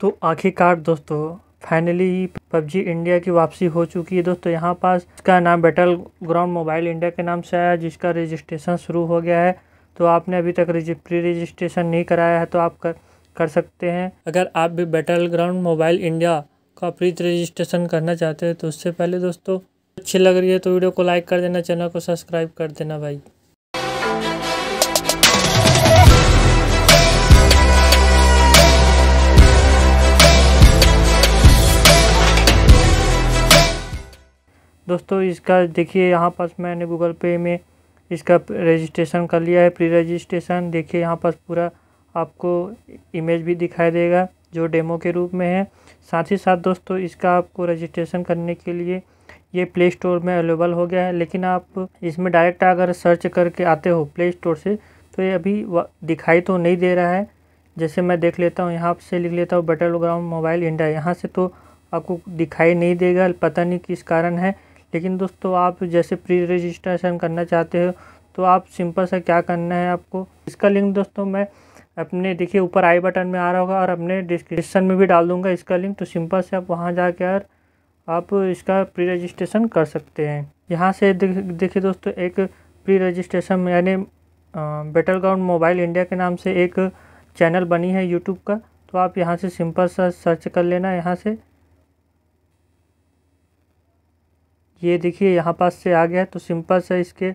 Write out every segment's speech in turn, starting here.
तो आखिरकार दोस्तों फाइनली पबजी इंडिया की वापसी हो चुकी है दोस्तों यहाँ पास इसका नाम बैटल ग्राउंड मोबाइल इंडिया के नाम से आया जिसका रजिस्ट्रेशन शुरू हो गया है तो आपने अभी तक प्री रजिस्ट्रेशन नहीं कराया है तो आप कर, कर सकते हैं अगर आप भी बैटल ग्राउंड मोबाइल इंडिया का प्री रजिस्ट्रेशन करना चाहते हैं तो उससे पहले दोस्तों अच्छी लग रही है तो वीडियो को लाइक कर देना चैनल को सब्सक्राइब कर देना भाई दोस्तों इसका देखिए यहाँ पास मैंने गूगल पे में इसका रजिस्ट्रेशन कर लिया है प्री रजिस्ट्रेशन देखिए यहाँ पास पूरा आपको इमेज भी दिखाई देगा जो डेमो के रूप में है साथ ही साथ दोस्तों इसका आपको रजिस्ट्रेशन करने के लिए ये प्ले स्टोर में अवेलेबल हो गया है लेकिन आप इसमें डायरेक्ट अगर सर्च करके आते हो प्ले स्टोर से तो ये अभी दिखाई तो नहीं दे रहा है जैसे मैं देख लेता हूँ यहाँ से लिख लेता हूँ बटल ग्राउंड मोबाइल इंडिया यहाँ से तो आपको दिखाई नहीं देगा पता नहीं किस कारण है लेकिन दोस्तों आप जैसे प्री रजिस्ट्रेशन करना चाहते हो तो आप सिंपल सा क्या करना है आपको इसका लिंक दोस्तों मैं अपने देखिए ऊपर आई बटन में आ रहा होगा और अपने डिस्क्रिप्शन में भी डाल दूंगा इसका लिंक तो सिंपल से आप वहाँ जा कर आप इसका प्री रजिस्ट्रेशन कर सकते हैं यहाँ से देखिए दोस्तों एक प्री रजिस्ट्रेशन यानी बेटल ग्राउंड मोबाइल इंडिया के नाम से एक चैनल बनी है यूट्यूब का तो आप यहाँ से सिंपल सा सर्च कर लेना यहाँ से ये देखिए यहाँ पास से आ गया तो सिंपल से इसके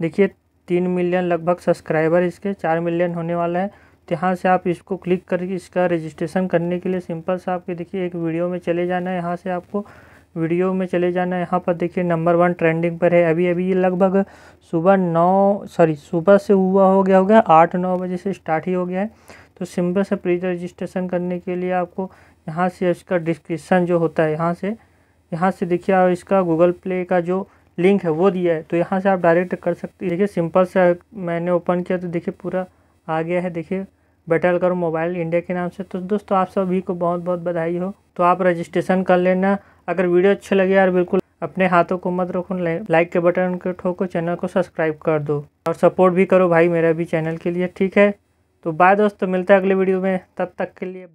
देखिए तीन मिलियन लगभग सब्सक्राइबर इसके चार मिलियन होने वाला है तो यहाँ से आप इसको क्लिक करके इसका रजिस्ट्रेशन करने के लिए सिंपल से आपके देखिए एक वीडियो में चले जाना है यहाँ से आपको वीडियो में चले जाना है यहाँ पर देखिए नंबर वन ट्रेंडिंग पर है अभी अभी ये लगभग सुबह नौ सॉरी सुबह से हुआ हो गया हो गया आठ नौ बजे से स्टार्ट ही हो गया है तो सिंपल से प्री रजिस्ट्रेशन करने के लिए आपको यहाँ से इसका डिस्क्रिप्शन जो होता है यहाँ से यहाँ से देखिए और इसका गूगल प्ले का जो लिंक है वो दिया है तो यहाँ से आप डायरेक्ट कर सकते देखिए सिंपल सा मैंने ओपन किया तो देखिए पूरा आ गया है देखिए बैटल करो मोबाइल इंडिया के नाम से तो दोस्तों आप सभी को बहुत बहुत बधाई हो तो आप रजिस्ट्रेशन कर लेना अगर वीडियो अच्छे लगे यार बिल्कुल अपने हाथों को मत रखो लाइक के बटन को ठोको चैनल को सब्सक्राइब कर दो और सपोर्ट भी करो भाई मेरा भी चैनल के लिए ठीक है तो बाय दोस्तों मिलता है अगले वीडियो में तब तक के लिए